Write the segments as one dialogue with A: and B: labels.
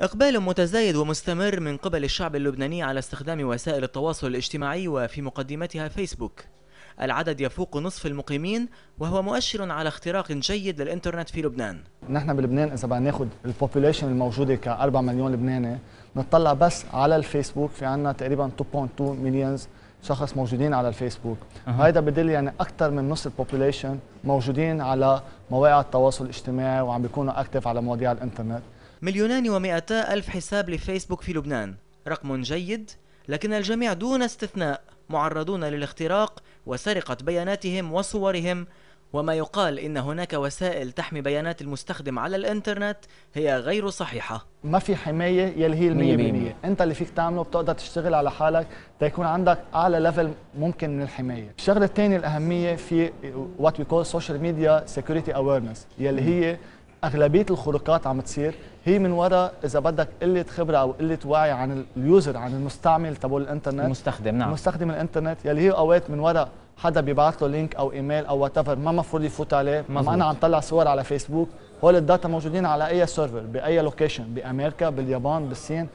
A: إقبال متزايد ومستمر من قبل الشعب اللبناني على استخدام وسائل التواصل الاجتماعي وفي مقدمتها فيسبوك العدد يفوق نصف المقيمين وهو مؤشر على اختراق جيد للإنترنت في لبنان
B: نحن بلبنان إذا بدنا ناخذ البوبوليشن الموجودة ك 4 مليون لبناني نطلع بس على الفيسبوك في عنا تقريبا 2.2 مليونز شخص موجودين على الفيسبوك أه. هيدا بدل يعني اكثر من نص البوبوليشن موجودين على مواقع التواصل الاجتماعي وعم بيكونوا اكتف على مواضيع الانترنت
A: مليونان ومئتا ألف حساب لفيسبوك في لبنان رقم جيد لكن الجميع دون استثناء معرضون للاختراق وسرقة بياناتهم وصورهم وما يقال ان هناك وسائل تحمي بيانات المستخدم على الانترنت هي غير صحيحه
B: ما في حمايه يلي هي المية 100% انت اللي فيك تعمله بتقدر تشتغل على حالك تيكون عندك اعلى ليفل ممكن من الحمايه الشغله الثانيه الاهميه في what we call social media security awareness يلي هي اغلبيه الخروقات عم تصير هي من وراء اذا بدك قله خبره او قله وعي عن اليوزر عن المستعمل تبع الانترنت المستخدم نعم مستخدم الانترنت يلي هي اوقات من وراء حدا بيبعث له لينك او ايميل او وات ما مفروض يفوت عليه ما انا عم طلع صور على فيسبوك هول الداتا موجودين على اي سيرفر باي لوكيشن بامريكا باليابان بالصين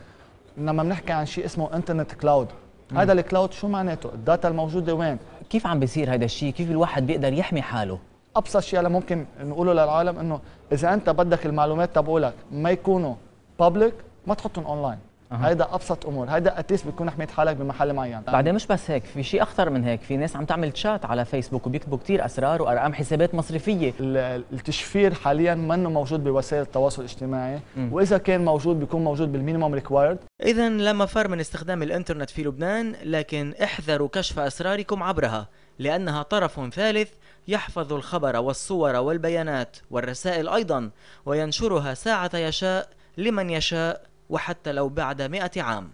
B: لما بنحكي عن شيء اسمه انترنت كلاود هذا الكلاود شو معناته الداتا الموجوده وين كيف عم بيصير هذا الشيء كيف الواحد بيقدر يحمي حاله ابسط شيء اللي ممكن نقوله للعالم انه اذا انت بدك المعلومات تبعولك ما يكونوا بابليك ما تحطهم اونلاين أه. هيدا ابسط امور هيدا اتيس بتكون حميت حالك بمحل معين
A: بعدين مش بس هيك في شيء اخطر من هيك في ناس عم تعمل تشات على فيسبوك وبيكتبوا كثير اسرار وارقام حسابات مصرفيه التشفير حاليا منه موجود بوسائل التواصل الاجتماعي م. واذا كان موجود بيكون موجود بالمينيموم ريكوايرد اذا لا مفر من استخدام الانترنت في لبنان لكن احذروا كشف اسراركم عبرها لأنها طرف ثالث يحفظ الخبر والصور والبيانات والرسائل أيضا وينشرها ساعة يشاء لمن يشاء وحتى لو بعد مئة عام